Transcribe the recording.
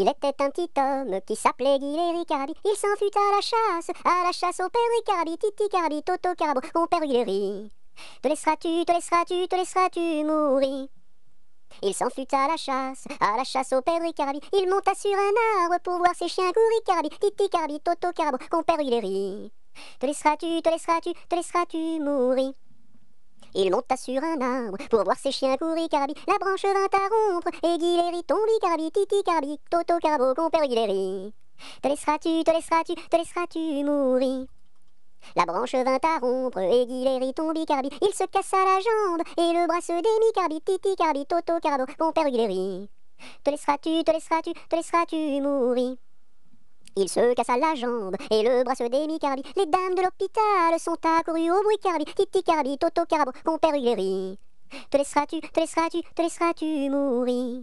Il était un petit homme qui s'appelait Guilherme Carabi. Il s'en fut à la chasse, à la chasse au père Titi Carabi, Toto Carabo, au père Te laisseras-tu, te laisseras-tu, te laisseras-tu mourir il s'en fut à la chasse, à la chasse au père Il monta sur un arbre pour voir ses chiens carabi, Titi Carabi, Toto Carabo, compère Guilleri. Te laisseras-tu, te laisseras-tu, te laisseras-tu mourir il monta sur un arbre pour voir ses chiens courir carabi. La branche vint à rompre, et Guiléry tombi carabi, titi carabi, toto carabo, compère Guiléry. Te laisseras-tu, te laisseras-tu, te laisseras-tu mourir la branche vint à rompre, et Guiléry tombi carabi. Il se cassa la jambe, et le bras se démit carabi, titi carabi, toto carabo, compère Te laisseras-tu, te laisseras-tu, te laisseras-tu mourir il se cassa la jambe et le bras se Les dames de l'hôpital sont accourues au bruit carbi. Titi carbi, Toto carabo, compère père Te laisseras-tu, te laisseras-tu, te laisseras-tu mourir